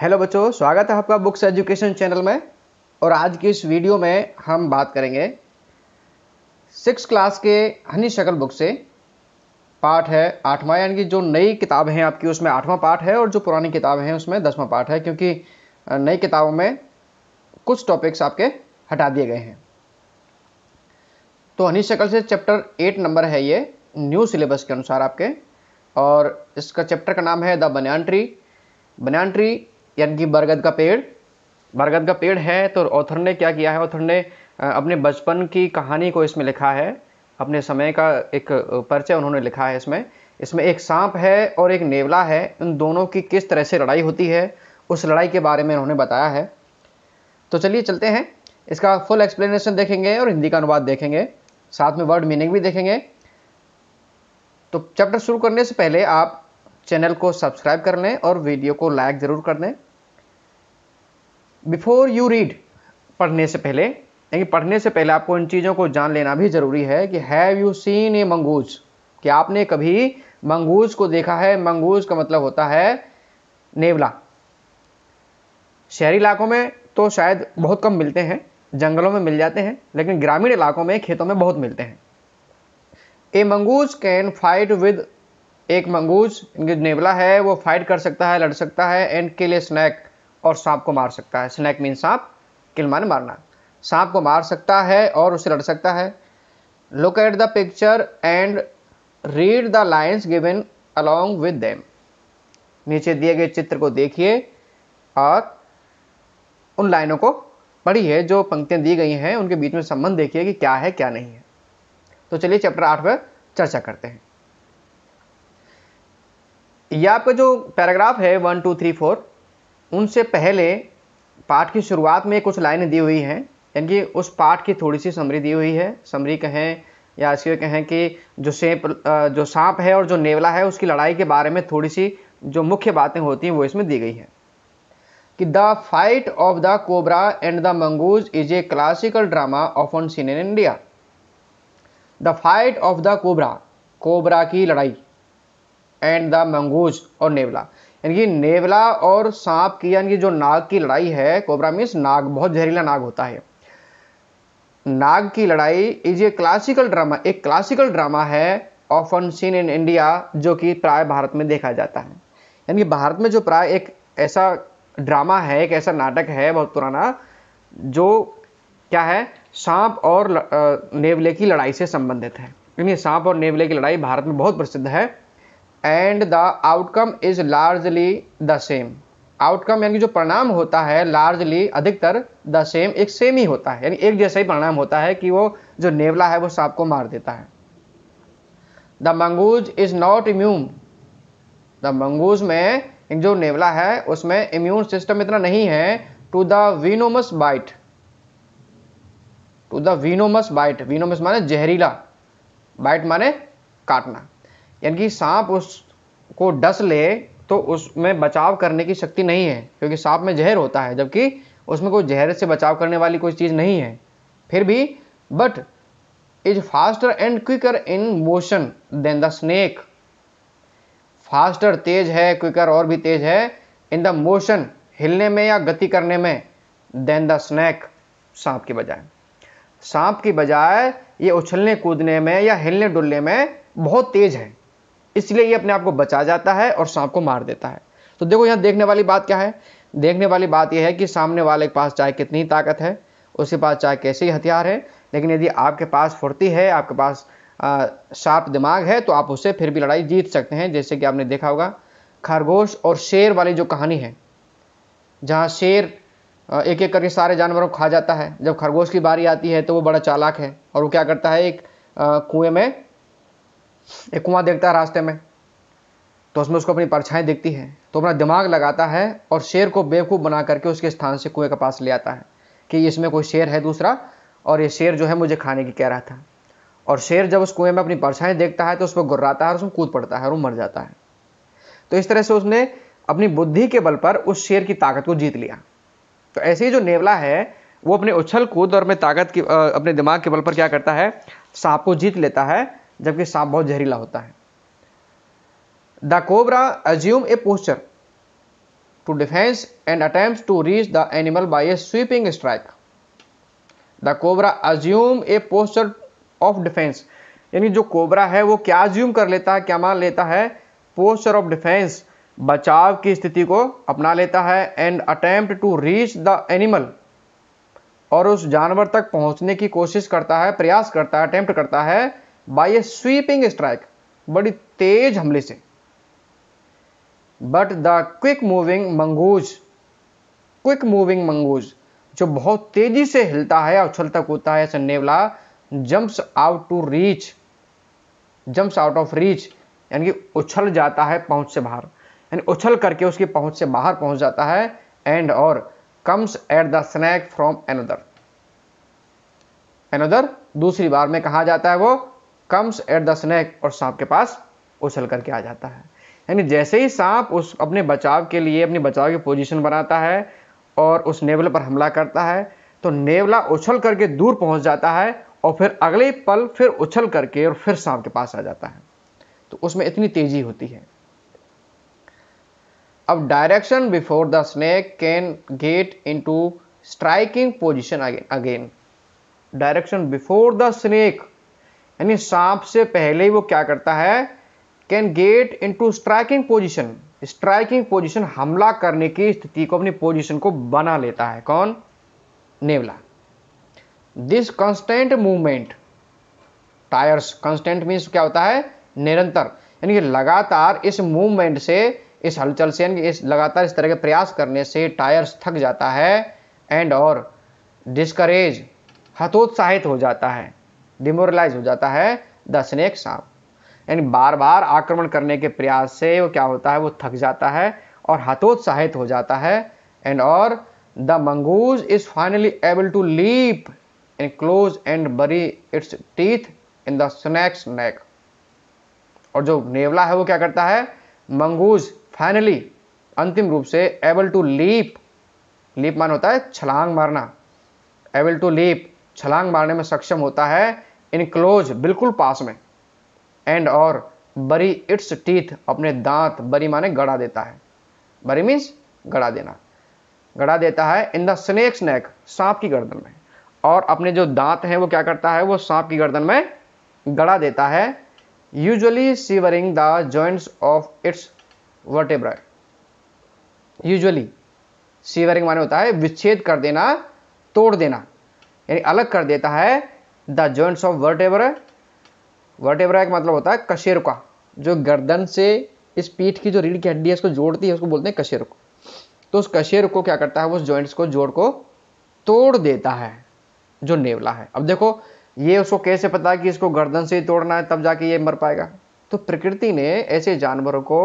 Hello बच्चों स्वागत है आपका बुक्स एजुकेशन चैनल में और आज की इस वीडियो में हम बात करेंगे सिक्स क्लास के हनी शकल बुक से पार्ट है आठवां यानी कि जो नई किताब है आपकी उसमें आठवां पार्ट है और जो पुरानी किताब है उसमें दसवां पार्ट है क्योंकि नई किताबों में कुछ टॉपिक्स आपके हटा दिए गए हैं तो हनी शकल से चैप्टर एट नंबर है ये न्यू सिलेबस के अनुसार आपके और इसका चैप्टर का नाम है the banyan tree banyan tree यानी कि बरगद का पेड़ बरगद का पेड़ है तो ऑथर ने क्या किया है ऑथर ने अपने बचपन की कहानी को इसमें लिखा है अपने समय का एक परिचय उन्होंने लिखा है इसमें इसमें एक सांप है और एक नेवला है इन दोनों की किस तरह से लड़ाई होती है उस लड़ाई के बारे में उन्होंने बताया है तो चलिए चलते हैं इसका फुल एक्सप्लेनेशन देखेंगे और हिंदी का अनुवाद देखेंगे साथ में वर्ड मीनिंग भी देखेंगे तो चैप्टर शुरू करने से पहले आप चैनल को सब्सक्राइब कर लें और वीडियो को लाइक ज़रूर कर दें बिफोर यू रीड पढ़ने से पहले यानी पढ़ने से पहले आपको इन चीज़ों को जान लेना भी ज़रूरी है कि have you seen a mongoose कि आपने कभी मंगूज को देखा है मंगूज का मतलब होता है नेवला शहरी इलाकों में तो शायद बहुत कम मिलते हैं जंगलों में मिल जाते हैं लेकिन ग्रामीण इलाकों में खेतों में बहुत मिलते हैं a mongoose can fight with एक मंगूज नेवला है वो फाइट कर सकता है लड़ सकता है एंड किल ए स्नैक और सांप को मार सकता है स्नैक मीन सांप किल माने मारना सांप को मार सकता है और उसे लड़ सकता है look at the picture and read the lines given along with them नीचे दिए गए चित्र को देखिए और उन लाइनों को पढ़िए जो पंक्तियाँ दी गई हैं उनके बीच में संबंध देखिए कि क्या है क्या नहीं है तो चलिए चैप्टर आठ पर चर्चा करते हैं यह आपका जो पैराग्राफ है वन टू थ्री फोर उनसे पहले पाठ की शुरुआत में कुछ लाइनें दी हुई हैं यानी कि उस पाठ की थोड़ी सी समरी दी हुई है समरी कहें या इसके कहें कि जो सेप जो सांप है और जो नेवला है उसकी लड़ाई के बारे में थोड़ी सी जो मुख्य बातें होती हैं वो इसमें दी गई हैं कि the fight of the cobra and the mongoose is a classical drama often seen in India the fight of the cobra cobra की लड़ाई एंड द मंगूज और नेवला यानी नेवला और सांप की यानी कि जो नाग की लड़ाई है कोबरा मीन्स नाग बहुत जहरीला नाग होता है नाग की लड़ाई इज ए क्लासिकल ड्रामा एक क्लासिकल ड्रामा है ऑफन सीन इन इंडिया जो कि प्राय भारत में देखा जाता है यानी कि भारत में जो प्राय एक ऐसा ड्रामा है एक ऐसा नाटक है बहुत पुराना जो क्या है सांप और नेवले की लड़ाई से संबंधित है यानी सांप और नेवले की लड़ाई भारत में बहुत प्रसिद्ध है and the outcome is largely the same outcome यानी जो परिणाम होता है लार्जली अधिकतर द सेम एक सेम ही होता है यानी एक जैसा ही परिणाम होता है कि वो जो नेवला है वो सांप को मार देता है the mongoose is not immune the mongoose में जो नेवला है उसमें इम्यून सिस्टम इतना नहीं है to the venomous bite to the venomous bite venomous माने जहरीला बाइट माने काटना यानी कि सांप उसको डस ले तो उसमें बचाव करने की शक्ति नहीं है क्योंकि सांप में जहर होता है जबकि उसमें कोई जहर से बचाव करने वाली कोई चीज़ नहीं है फिर भी but is faster and quicker in motion than the snake faster तेज है क्विकर और भी तेज है इन द मोशन हिलने में या गति करने में देन द स्नैक सांप की बजाय सांप की बजाय ये उछलने कूदने में या हिलने डुलने में बहुत तेज है इसलिए ये अपने आप को बचा जाता है और सांप को मार देता है तो देखो यहाँ देखने वाली बात क्या है देखने वाली बात यह है कि सामने वाले के पास चाहे कितनी ताकत है उसके पास चाहे कैसे ही हथियार है लेकिन यदि आपके पास फुर्ती है आपके पास शार्प दिमाग है तो आप उससे फिर भी लड़ाई जीत सकते हैं जैसे कि आपने देखा होगा खरगोश और शेर वाली जो कहानी है जहाँ शेर एक एक करके सारे जानवरों को खा जाता है जब खरगोश की बारी आती है तो वो बड़ा चालाक है और वो क्या करता है एक कुएं में एक कुआं देखता है रास्ते में तो उसमें उसको अपनी परछाई दिखती है तो अपना दिमाग लगाता है और शेर को बेवकूफ़ बना करके उसके स्थान से कुएं के पास ले आता है कि इसमें कोई शेर है दूसरा और ये शेर जो है मुझे खाने की कह रहा था और शेर जब उस कुएं में अपनी परछाई देखता है तो उस पर गुर्राता है और उसमें कूद पड़ता है और वो मर जाता है तो इस तरह से उसने अपनी बुद्धि के बल पर उस शेर की ताकत को जीत लिया तो ऐसे ही जो नेवला है वो अपने उछल कूद और अपने ताकत की अपने दिमाग के बल पर क्या करता है सांप को जीत लेता है जबकि सांप बहुत जहरीला होता है the cobra assume a posture to defence and attempt to reach the animal by a sweeping strike the cobra assume a posture of defence यानी जो कोबरा है वो क्या अज्यूम कर लेता है क्या मान लेता है पोस्चर ऑफ डिफेंस बचाव की स्थिति को अपना लेता है and attempt to reach the animal और उस जानवर तक पहुंचने की कोशिश करता है प्रयास करता है अटेम्प्ट करता है बाय ए स्वीपिंग स्ट्राइक बड़ी तेज हमले से but the quick moving mongoose quick moving mongoose जो बहुत तेजी से हिलता है उछल तक होता है सन्नेवला jumps out to reach jumps out of reach यानी कि उछल जाता है पहुंच से बाहर यानी उछल करके उसकी पहुंच से बाहर पहुंच जाता है एंड और comes at the snake from another another दूसरी बार में कहा जाता है वो कम्स एट द स्नैक और सांप के पास उछल करके आ जाता है यानी जैसे ही सांप उस अपने बचाव के लिए अपनी बचाव की पोजीशन बनाता है और उस नेवला पर हमला करता है तो नेवला उछल करके दूर पहुंच जाता है और फिर अगले पल फिर उछल करके और फिर सांप के पास आ जाता है तो उसमें इतनी तेजी होती है अब direction before the snake can get into striking position again direction before the snake यानी सांप से पहले ही वो क्या करता है can get into striking position striking position हमला करने की स्थिति को अपनी पोजीशन को बना लेता है कौन नेवला this constant movement tires constant means क्या होता है निरंतर यानी कि लगातार इस मूवमेंट से इस हलचल से यानी इस लगातार इस तरह के प्रयास करने से टायर्स थक जाता है एंड और डिस्करेज हतोत्साहित हो जाता है डिमोरलाइज हो जाता है द स्नेक सांप यानी बार बार आक्रमण करने के प्रयास से वो क्या होता है वो थक जाता है और हतोत्साहित हो जाता है एंड और the mongoose is finally able to leap and close and bury its teeth in the snake's neck और जो नेवला है वो क्या करता है मंगूज फाइनली अंतिम रूप से एबल टू लीप लीप मान होता है छलांग मारना एबल टू लीप छलांग मारने में सक्षम होता है इनक्लोज बिल्कुल पास में एंड और बरी इट्स टीथ अपने दांत बरी माने गड़ा देता है बरी मीन्स गड़ा देना गड़ा देता है इन द स्नेक्स नेक सांप की गर्दन में और अपने जो दांत हैं वो क्या करता है वो सांप की गर्दन में गड़ा देता है usually severing the joints of its vertebra usually severing माने होता है विच्छेद कर देना तोड़ देना यानी अलग कर देता है the joints of vertebra vertebra का मतलब होता है कशेरुका जो गर्दन से इस पीठ की जो रीढ़ की हड्डी है उसको जोड़ती है उसको बोलते हैं कशेरुक तो उस कशेरुक को क्या करता है वो उस जॉइंट्स को जोड़ को तोड़ देता है जो नेवला है अब देखो ये उसको कैसे पता है कि इसको गर्दन से ही तोड़ना है तब जाके ये मर पाएगा तो प्रकृति ने ऐसे जानवरों को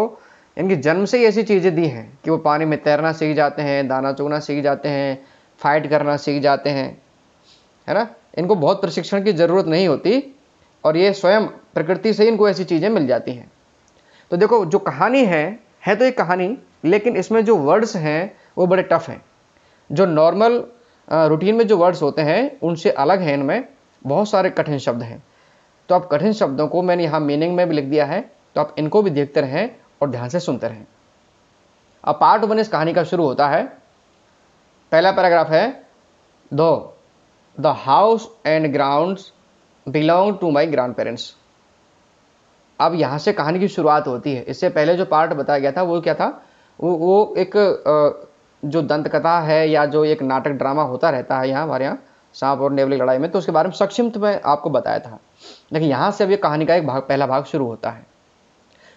इनकी जन्म से ही ऐसी चीज़ें दी हैं कि वो पानी में तैरना सीख जाते हैं दाना चुगना सीख जाते हैं फाइट करना सीख जाते हैं है ना इनको बहुत प्रशिक्षण की ज़रूरत नहीं होती और ये स्वयं प्रकृति से ही इनको ऐसी चीज़ें मिल जाती हैं तो देखो जो कहानी है है तो एक कहानी लेकिन इसमें जो वर्ड्स हैं वो बड़े टफ हैं जो नॉर्मल रूटीन में जो वर्ड्स होते हैं उनसे अलग हैं इनमें बहुत सारे कठिन शब्द हैं तो आप कठिन शब्दों को मैंने यहाँ मीनिंग में भी लिख दिया है तो आप इनको भी देखते रहें और ध्यान से सुनते रहें अब पार्ट वन इस कहानी का शुरू होता है पहला पैराग्राफ है दो the house and grounds belong to my grandparents अब यहाँ से कहानी की शुरुआत होती है इससे पहले जो पार्ट बताया गया था वो क्या था वो वो एक जो दंतकथा है या जो एक नाटक ड्रामा होता रहता है यहाँ हमारे यहाँ सांप और नेवली लड़ाई में तो उसके बारे में सक्षिप्त में आपको बताया था लेकिन यहाँ से अब ये कहानी का एक भाग पहला भाग शुरू होता है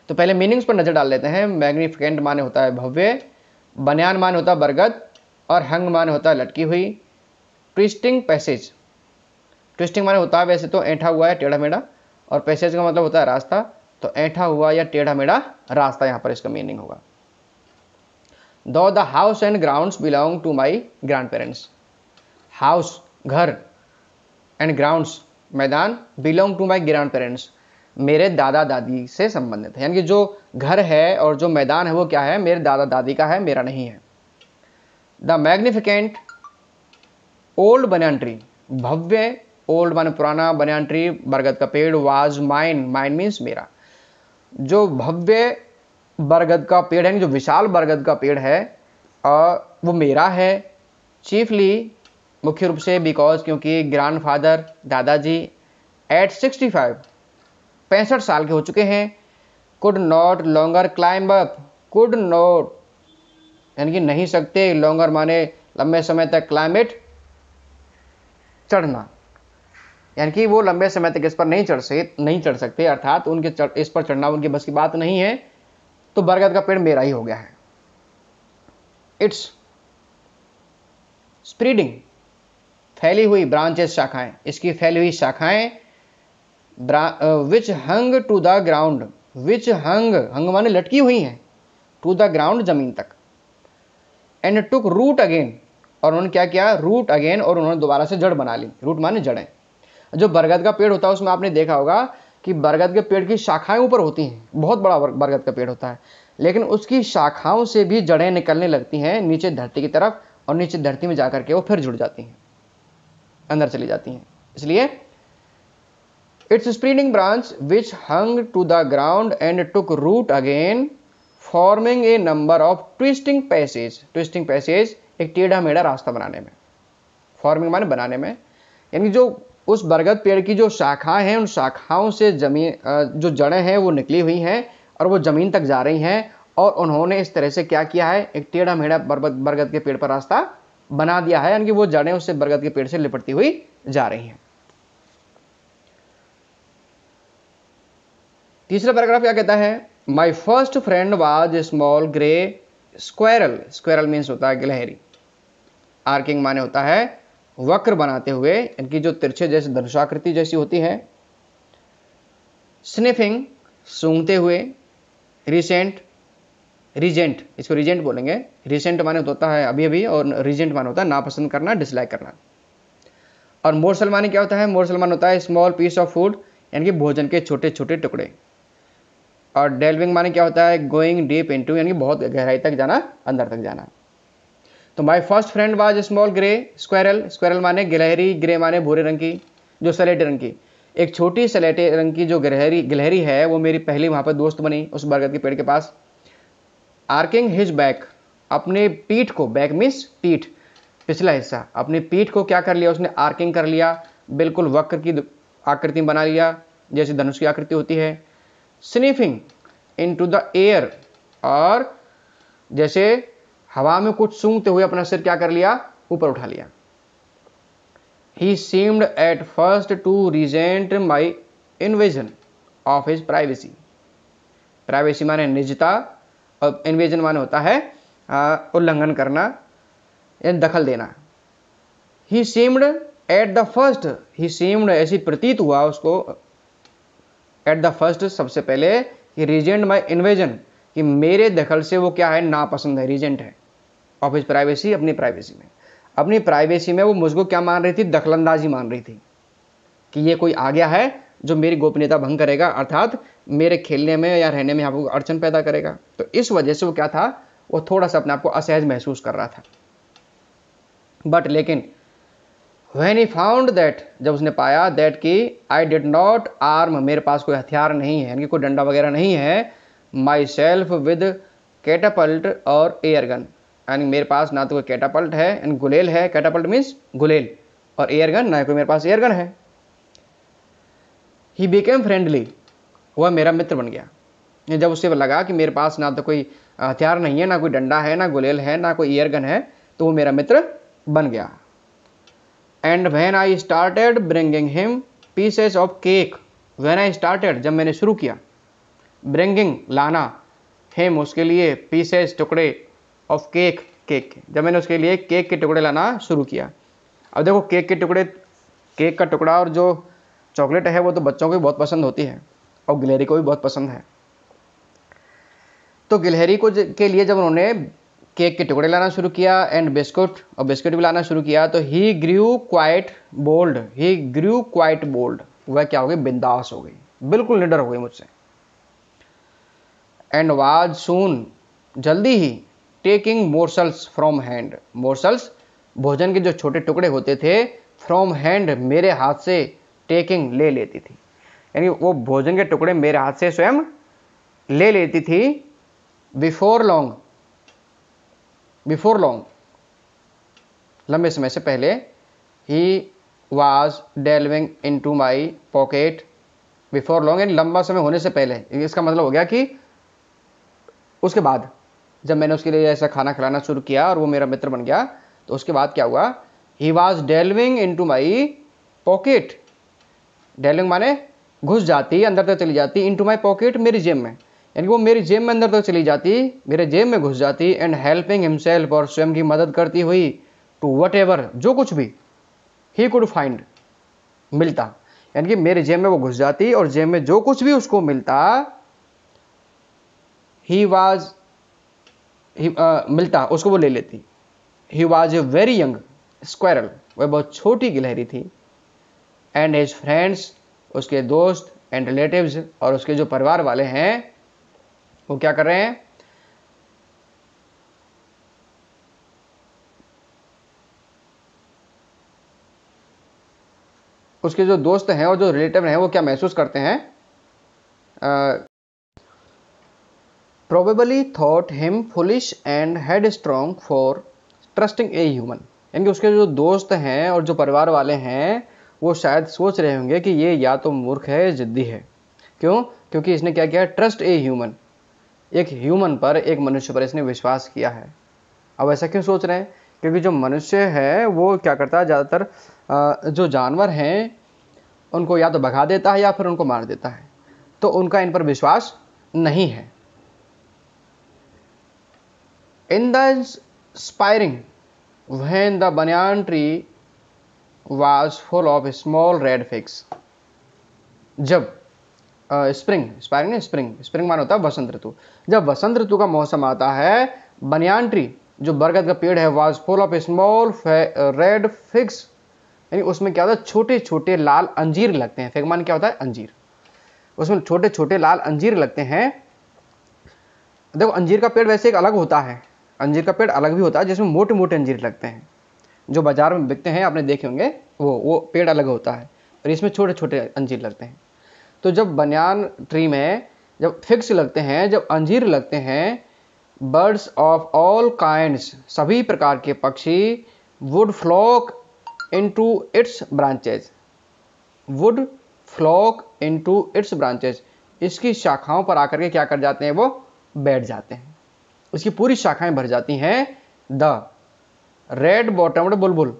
तो पहले मीनिंग्स पर नज़र डाल लेते हैं मैग्निफिकेंट माने होता है भव्य बनियान मान होता है बरगद और हंग मान होता है लटकी हुई ट्विस्टिंग पैसेज ट्विस्टिंग माने होता है वैसे तो ऐठा हुआ है टेढ़ा मेढ़ा और पैसेज का मतलब होता है रास्ता तो ऐठा हुआ या टेढ़ा मेढ़ा रास्ता यहाँ पर इसका मीनिंग होगा दो the house and grounds belong to my grandparents house घर एंड ग्राउंड्स मैदान belong to my grandparents मेरे दादा दादी से संबंधित है यानी कि जो घर है और जो मैदान है वो क्या है मेरे दादा दादी का है मेरा नहीं है the magnificent old banyan tree भव्य ओल्ड माने पुराना बनियान ट्री बरगद का पेड़ वाज माइन माइन मीन्स मेरा जो भव्य बरगद का पेड़ है जो विशाल बरगद का पेड़ है आ, वो मेरा है चीफली मुख्य रूप से बिकॉज क्योंकि ग्रैंडफादर दादाजी एट 65 पैंसठ साल के हो चुके हैं could not longer climb up could not यानी कि नहीं सकते लॉन्गर माने लंबे समय तक क्लाइमेट चढ़ना यानी कि वो लंबे समय तक इस पर नहीं चढ़ सके नहीं चढ़ सकते अर्थात उनके चढ़ इस पर चढ़ना उनकी बस की बात नहीं है तो बरगद का पेड़ मेरा ही हो गया है इट्स स्प्रीडिंग फैली हुई ब्रांचेस शाखाएं इसकी फैली हुई शाखाएं which hung to the ground which hung hung माने लटकी हुई हैं टू द ग्राउंड जमीन तक एंड टुक रूट अगेन और उन्होंने क्या किया रूट अगेन और उन्होंने दोबारा से जड़ बना ली रूट माने जड़ें जो बरगद का पेड़ होता है उसमें आपने देखा होगा कि बरगद के पेड़ की शाखाएं ऊपर होती हैं बहुत बड़ा बरगद का पेड़ होता है लेकिन उसकी शाखाओं से भी जड़ें निकलने लगती हैं नीचे धरती की तरफ और नीचे धरती में जाकर के वो फिर जुड़ जाती हैं अंदर चली जाती हैं इसलिए its spreading branch which hung to the ground and took root again forming a number of twisting passage twisting passage एक टेढ़ा मेढ़ा रास्ता बनाने में फॉर्मिंग माने बनाने में यानी जो उस बरगद पेड़ की जो शाखाएं हैं उन शाखाओं से जमीन जो जड़ें हैं वो निकली हुई हैं और वो ज़मीन तक जा रही हैं और उन्होंने इस तरह से क्या किया है एक टेढ़ा मेढ़ा बरगद के पेड़ पर रास्ता बना दिया है यानी कि वो जड़ें उससे बरगद के पेड़ से लिपटती हुई जा रही हैं तीसरा पैराग्राफ क्या कहता है my first friend was small grey squirrel squirrel means होता है गिलहरी आर्किंग माने होता है वक्र बनाते हुए इनकी जो तिरछे जैसे धनुषाकृति जैसी होती है स्निफिंग सूंघते हुए रिसेंट रिजेंट इसको रिजेंट बोलेंगे रिसेंट माने होता है अभी अभी और रिजेंट माने होता है नापसंद करना डिसलाइक करना और मोरसल माने क्या होता है मोरसल माने होता है स्मॉल पीस ऑफ फूड यानी कि भोजन के छोटे छोटे टुकड़े और डेलविंग माने क्या होता है गोइंग डीप इनटू यानी कि बहुत गहराई तक जाना अंदर तक जाना तो my first friend was small grey squirrel squirrel माने गिलहरी ग्रे माने भूरे रंग की जो सलेटी रंग की एक छोटी सलेटे रंग की जो गिलहरी गिलहरी है वो मेरी पहली वहाँ पर दोस्त बनी उस बरगद के पेड़ के पास आर्किंग हिज बैक अपने पीठ को बैक मीन्स पीठ पिछला हिस्सा अपने पीठ को क्या कर लिया उसने आर्किंग कर लिया बिल्कुल वक्र की आकृति बना लिया जैसे धनुष की आकृति होती है sniffing into the air और जैसे हवा में कुछ सूंघते हुए अपना सिर क्या कर लिया ऊपर उठा लिया he seemed at first to resent my invasion of his privacy privacy माने निजता और इन्वेजन माने होता है उल्लंघन करना यानी दखल देना he seemed at the first he seemed ऐसी प्रतीत हुआ उसको एट द फर्स्ट सबसे पहले कि रिजेंट माई इन्वेजन कि मेरे दखल से वो क्या है नापसंद है रिजेंट है ऑफिस प्राइवेसी अपनी प्राइवेसी में अपनी प्राइवेसी में वो मुझको क्या मान रही थी दखलंदाजी मान रही थी कि ये कोई आ गया है जो मेरी गोपनीयता भंग करेगा अर्थात मेरे खेलने में या रहने में आपको अड़चन पैदा करेगा तो इस वजह से वो क्या था वो थोड़ा सा अपने आप को असहज महसूस कर रहा था बट लेकिन वेन ही फाउंड दैट जब उसने पाया दैट कि आई डिड नॉट आर्म मेरे पास कोई हथियार नहीं है यानी कोई डंडा वगैरह नहीं है माई सेल्फ विद कैटापल्ट और एयरगन यानी मेरे पास ना तो कोई कैटापल्ट है एंड गुलेल है कैटापल्ट मीन्स गुलेल और एयरगन ना कोई मेरे पास एयरगन है ही बिकेम फ्रेंडली वह मेरा मित्र बन गया जब उससे लगा कि मेरे पास ना तो कोई हथियार नहीं है ना कोई डंडा है ना गुलेल है ना कोई एयरगन है तो वो मेरा मित्र बन गया and when I started bringing him pieces of cake when I started जब मैंने शुरू किया ब्रिंगिंग लाना हिम उसके लिए पीसेस टुकड़े ऑफ केक केक जब मैंने उसके लिए केक के टुकड़े लाना शुरू किया अब देखो केक के टुकड़े केक का टुकड़ा और जो चॉकलेट है वो तो बच्चों को भी बहुत पसंद होती है और गिलहरी को भी बहुत पसंद है तो गिलहरी को के लिए जब उन्होंने केक के टुकड़े लाना शुरू किया एंड बिस्कुट और बिस्कुट भी लाना शुरू किया तो he grew quite bold he grew quite bold वह क्या हो गई बिंदास हो गई बिल्कुल निडर हो गई मुझसे एंड वाज सून जल्दी ही taking morsels from hand morsels भोजन के जो छोटे टुकड़े होते थे फ्रॉम हैंड मेरे हाथ से टेकिंग ले लेती थी यानी वो भोजन के टुकड़े मेरे हाथ से स्वयं ले लेती थी बिफोर लॉन्ग बिफोर लॉन्ग लंबे समय से पहले he was delving into my pocket before long यानी लंबा समय होने से पहले इसका मतलब हो गया कि उसके बाद जब मैंने उसके लिए ऐसा खाना खिलाना शुरू किया और वो मेरा मित्र बन गया तो उसके बाद क्या हुआ he was delving into my pocket delving माने घुस जाती अंदर तक चली जाती इन टू माई पॉकेट मेरी जेब में यानी वो मेरी जेब में अंदर तक चली जाती मेरे जेब में घुस जाती एंड हेल्पिंग हिमसेल्फ और स्वयं की मदद करती हुई टू वट एवर जो कुछ भी ही कुड फाइंड मिलता यानी कि मेरे जेब में वो घुस जाती और जेब में जो कुछ भी उसको मिलता ही वॉज आ, uh, मिलता उसको वो ले लेती he was a very young squirrel वह बहुत छोटी गिलहरी थी एंड हिज फ्रेंड्स उसके दोस्त एंड रिलेटिव और उसके जो परिवार वाले हैं वो क्या कर रहे हैं उसके जो दोस्त हैं और जो रिलेटिव हैं वो क्या महसूस करते हैं आ, uh, probably thought him foolish and headstrong for trusting a human यानी कि उसके जो दोस्त हैं और जो परिवार वाले हैं वो शायद सोच रहे होंगे कि ये या तो मूर्ख है जिद्दी है क्यों क्योंकि इसने क्या किया ट्रस्ट ए ह्यूमन एक ह्यूमन पर एक मनुष्य पर इसने विश्वास किया है अब ऐसा क्यों सोच रहे हैं क्योंकि जो मनुष्य है वो क्या करता है ज़्यादातर जो जानवर हैं उनको या तो भगा देता है या फिर उनको मार देता है तो उनका इन पर विश्वास नहीं है in the spring when the banyan tree was full of small red figs जब स्प्रिंग स्पायरिंग स्प्रिंग स्प्रिंग मान होता है बसंत ऋतु जब बसंत ऋतु का मौसम आता है बनियान ट्री जो बरगद का पेड़ है was full of small red figs यानी उसमें क्या होता है छोटे छोटे लाल अंजीर लगते हैं फिगमान क्या होता है अंजीर उसमें छोटे छोटे लाल अंजीर लगते हैं देखो अंजीर का पेड़ वैसे एक अलग होता है अंजीर का पेड़ अलग भी होता है जिसमें मोटे मोटे अंजीर लगते हैं जो बाज़ार में बिकते हैं आपने देखे होंगे वो वो पेड़ अलग होता है और इसमें छोटे छोटे अंजीर लगते हैं तो जब बनियान ट्री में जब फिक्स लगते हैं जब अंजीर लगते हैं बर्ड्स ऑफ ऑल काइंड्स सभी प्रकार के पक्षी would flock into its branches would flock into its branches इसकी शाखाओं पर आकर के क्या कर जाते हैं वो बैठ जाते हैं उसकी पूरी शाखाएं भर जाती हैं द रेड बॉटम्ड बुलबुल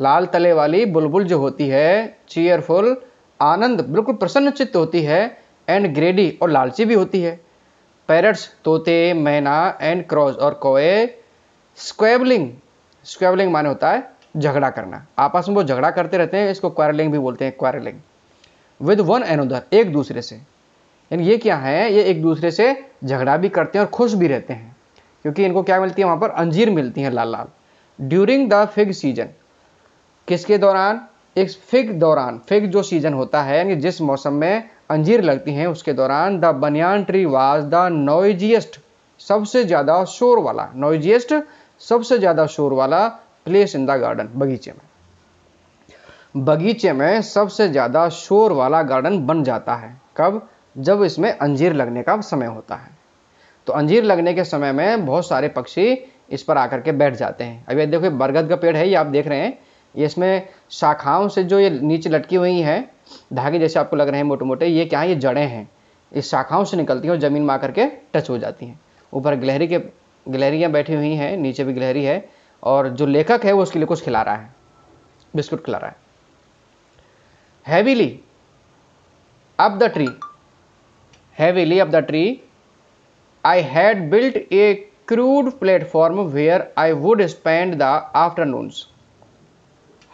लाल तले वाली बुलबुल जो होती है चीयरफुल आनंद बिल्कुल प्रसन्नचित्त होती है एंड ग्रेडी और लालची भी होती है पैरट्स तोते मैना एंड क्रॉस और कोए स्क्वेबलिंग स्क्वेबलिंग माने होता है झगड़ा करना आपस में वो झगड़ा करते रहते हैं इसको क्वारलिंग भी बोलते हैं क्वारलिंग विद वन एनोदर एक दूसरे से यानी ये क्या है ये एक दूसरे से झगड़ा भी करते हैं और खुश भी रहते हैं क्योंकि इनको क्या मिलती है वहाँ पर अंजीर मिलती हैं लाल लाल ड्यूरिंग द फिग सीजन किसके दौरान एक फिग दौरान फिग जो सीजन होता है यानी जिस मौसम में अंजीर लगती हैं उसके दौरान the banyan tree was the नोइजिएस्ट सबसे ज़्यादा शोर वाला नोइजिएस्ट सबसे ज़्यादा शोर वाला प्लेस इन द गार्डन बगीचे में बगीचे में सबसे ज़्यादा शोर वाला गार्डन बन जाता है कब जब इसमें अंजीर लगने का समय होता है तो अंजीर लगने के समय में बहुत सारे पक्षी इस पर आकर के बैठ जाते हैं अभी देखो बरगद का पेड़ है ये आप देख रहे हैं ये इसमें शाखाओं से जो ये नीचे लटकी हुई हैं धागे जैसे आपको लग रहे हैं मोटे मोटे ये क्या है ये जड़ें हैं इस शाखाओं से निकलती हैं और ज़मीन में आकर के टच हो जाती हैं ऊपर गिलहरी के गिलहरियाँ बैठी हुई हैं नीचे भी गिलहरी है और जो लेखक है वो उसके लिए कुछ खिला रहा है बिस्कुट खिला रहा है heavily up the tree heavily up the tree. I had built a crude platform where I would spend the afternoons.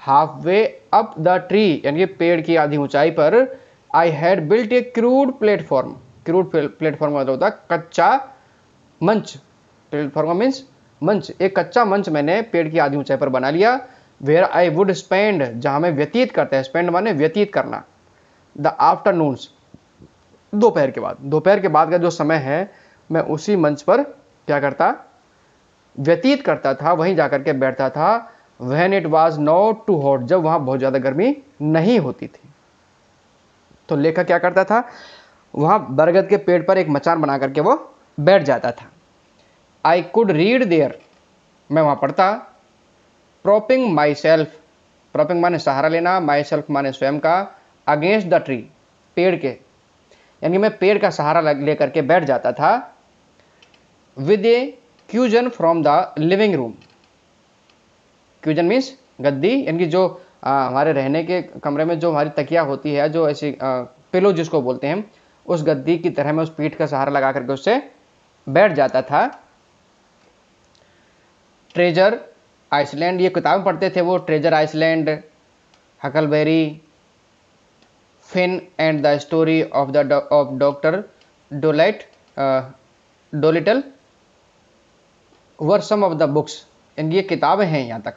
Halfway up the tree यानी कि पेड़ की आधी ऊंचाई पर I had built a crude platform crude platform का मतलब होता कच्चा मंच प्लेटफॉर्म मीन्स मंच एक कच्चा मंच मैंने पेड़ की आधी ऊंचाई पर बना लिया वेयर आई वुड स्पेंड जहां मैं व्यतीत करते हैं स्पेंड माने व्यतीत करना द आफ्टरनून्स दोपहर के बाद दोपहर के बाद का जो समय है मैं उसी मंच पर क्या करता व्यतीत करता था वहीं जाकर के बैठता था when it was not too hot जब वहां बहुत ज़्यादा गर्मी नहीं होती थी तो लेखक क्या करता था वहां बरगद के पेड़ पर एक मचान बना करके वो बैठ जाता था आई कुड रीड देयर मैं वहां पढ़ता प्रॉपिंग माई सेल्फ प्रॉपिंग माने सहारा लेना माई सेल्फ माने स्वयं का अगेंस्ट द ट्री पेड़ के यानी मैं पेड़ का सहारा लेकर के बैठ जाता था with a cushion from the living room cushion means गद्दी यानी कि जो आ, हमारे रहने के कमरे में जो हमारी तकिया होती है जो ऐसी पिलो जिसको बोलते हैं उस गद्दी की तरह मैं उस पीठ का सहारा लगा करके उससे बैठ जाता था ट्रेजर आइसलैंड ये किताबें पढ़ते थे वो Treasure Island Huckleberry Finn and the story of the of Doctor Dolittle Dolittle were some of the books इनकी ये किताबें हैं यहाँ तक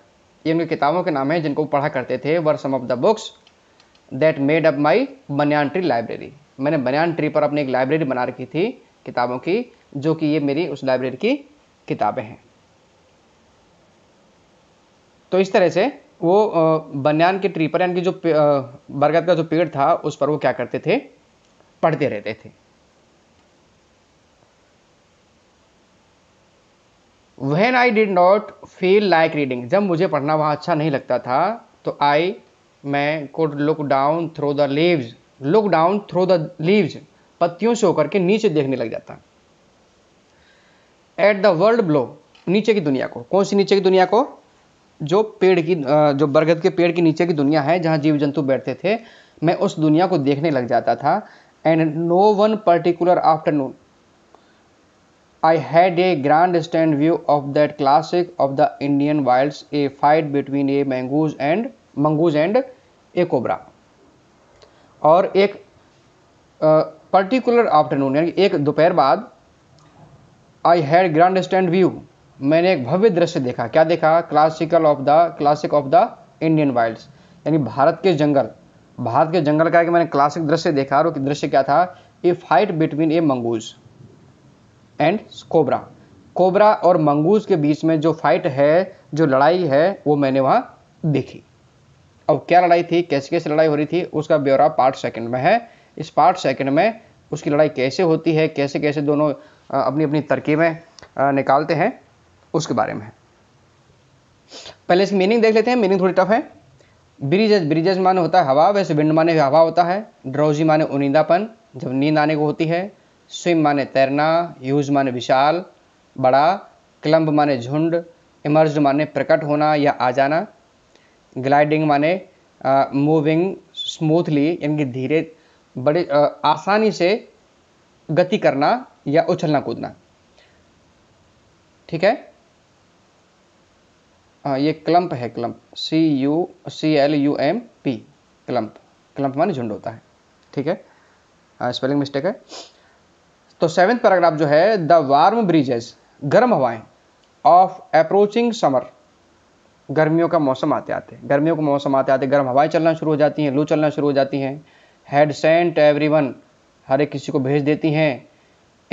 ये उनकी किताबों के नाम हैं जिनको पढ़ा करते थे were some of the books that made up my banyan tree library मैंने बनियान ट्री पर अपनी एक लाइब्रेरी बना रखी थी किताबों की जो कि ये मेरी उस लाइब्रेरी की किताबें हैं तो इस तरह से वो बनियान के ट्री पर यानी कि जो बरगद का जो पेड़ था उस पर वो क्या करते थे पढ़ते रहते थे when I did not feel like reading जब मुझे पढ़ना वहां अच्छा नहीं लगता था तो आई मैं could look down through the leaves look down through the leaves पत्तियों से होकर के नीचे देखने लग जाता एट द वर्ल्ड ब्लो नीचे की दुनिया को कौन सी नीचे की दुनिया को जो पेड़ की जो बरगद के पेड़ के नीचे की दुनिया है जहाँ जीव जंतु बैठते थे मैं उस दुनिया को देखने लग जाता था and no one particular afternoon had a a stand view of that classic of the Indian wilds, a fight between a mongoose and mongoose and a cobra और एक पर्टिकुलर आफ्टरनून यानी एक दोपहर बाद I had grandstand view मैंने एक भव्य दृश्य देखा क्या देखा classical of the classic of the Indian wild यानी भारत के जंगल भारत के जंगल का कि मैंने क्लासिक दृश्य देखा और दृश्य क्या था a fight between a mongoose and cobra cobra और मंगूज के बीच में जो फाइट है जो लड़ाई है वो मैंने वहाँ देखी अब क्या लड़ाई थी कैसे कैसे लड़ाई हो रही थी उसका ब्यौरा पार्ट सेकंड में है इस पार्ट सेकंड में उसकी लड़ाई कैसे होती है कैसे कैसे दोनों अपनी अपनी तरकीबें निकालते हैं उसके बारे में पहले इसकी मीनिंग देख लेते हैं मीनिंग थोड़ी टफ है ब्रिजेज ब्रिजेज माने होता है हवा वैसे विंड माने हवा होता है ड्रोजी माने उनिंदापन जब नींद आने को होती है स्विम माने तैरना यूज माने विशाल बड़ा क्लम्ब माने झुंड इमर्ज माने प्रकट होना या आ जाना ग्लाइडिंग माने मूविंग स्मूथली यानी कि धीरे बड़े आ, आसानी से गति करना या उछलना कूदना ठीक है हाँ, ये क्लम्प है clump C U C L U M P clump clump माने झुंड होता है ठीक है स्पेलिंग हाँ, मिस्टेक है तो सेवेंथ पैराग्राफ जो है द वार्म ब्रिजेस गर्म हवाएं ऑफ अप्रोचिंग समर गर्मियों का मौसम आते आते गर्मियों का मौसम आते आते गर्म हवाएं चलना शुरू हो जाती हैं लू चलना शुरू हो जाती हैं हेड सेंट एवरीवन हर एक किसी को भेज देती हैं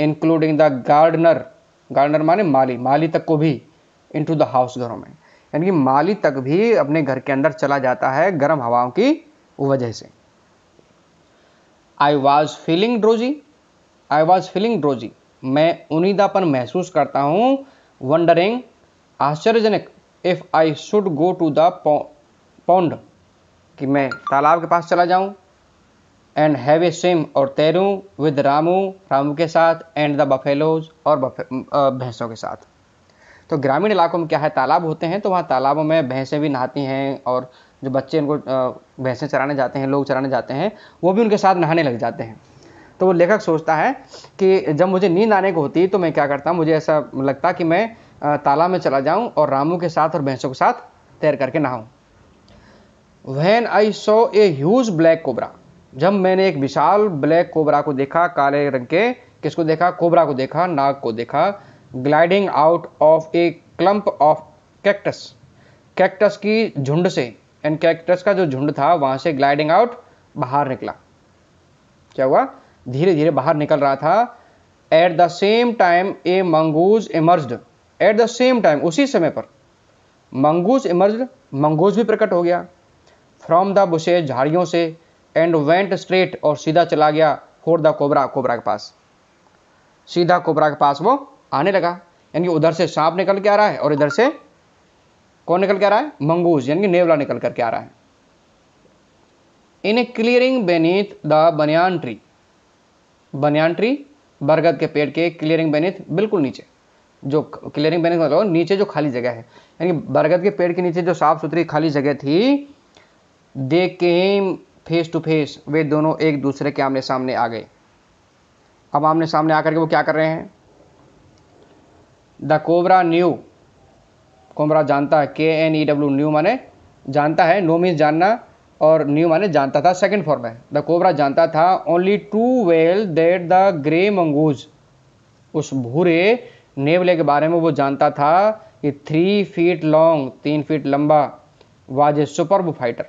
इंक्लूडिंग द गार्डनर गार्डनर माने माली माली तक को भी टू द हाउस घरों में यानी कि माली तक भी अपने घर के अंदर चला जाता है गर्म हवाओं की वजह से I was feeling drowsy I was feeling drowsy मैं उनीदापन महसूस करता हूँ वंडरिंग आश्चर्यजनक if I should go to the pond कि मैं तालाब के पास चला जाऊँ एंड हैव ए स्विम और तैरूँ विद रामू रामू के साथ एंड द बफेलोज और भैंसों के साथ तो ग्रामीण इलाकों में क्या है तालाब होते हैं तो वहाँ तालाबों में भैंसें भी नहाती हैं और जो बच्चे इनको भैंसें चराने जाते हैं लोग चराने जाते हैं वो भी उनके साथ नहाने लग जाते हैं तो वो लेखक सोचता है कि जब मुझे नींद आने को होती तो मैं क्या करता मुझे ऐसा लगता कि मैं तालाब में चला जाऊँ और रामू के साथ और भैंसों के साथ तैर करके नहाऊँ when I saw a huge black cobra जब मैंने एक विशाल ब्लैक कोबरा को देखा काले रंग के किसको देखा कोबरा को देखा नाग को देखा gliding out of a clump of cactus cactus की झुंड से एंड कैक्टस का जो झुंड था वहां से ग्लाइडिंग आउट बाहर निकला क्या हुआ धीरे धीरे बाहर निकल रहा था at the same time a mongoose emerge at the same time उसी समय पर मंगूज इमर्ज मंगूज भी प्रकट हो गया फ्रॉम द बुशे झाड़ियों से एंड वेंट स्ट्रेट और सीधा चला गया फोर द कोबरा कोबरा के पास सीधा कोबरा के पास वो आने लगा यानी उधर से सांप निकल के आ रहा है और इधर से कौन निकल के आ रहा है मंगूस यानी नेवला निकल करके आ रहा है in a clearing beneath the banyan tree banyan tree बरगद के पेड़ के क्लियरिंग बेनीथ बिल्कुल नीचे जो क्लियरिंग बेनीथ मतलब नीचे जो खाली जगह है यानी बरगद के पेड़ के नीचे जो साफ सुथरी खाली जगह थी they came face to face वे दोनों एक दूसरे के आमने सामने आ गए अब आमने सामने आकर के वो क्या कर रहे हैं द कोबरा न्यू कोबरा जानता है के एन ई डब्ल्यू न्यू माने जानता है नो मीन्स जानना और न्यू माने जानता था सेकंड फॉर्म है द कोबरा जानता था only too well that the grey mongoose उस भूरे नेवले के बारे में वो जानता था कि थ्री फीट लॉन्ग तीन फीट लंबा वाज ए सुपर्ब फाइटर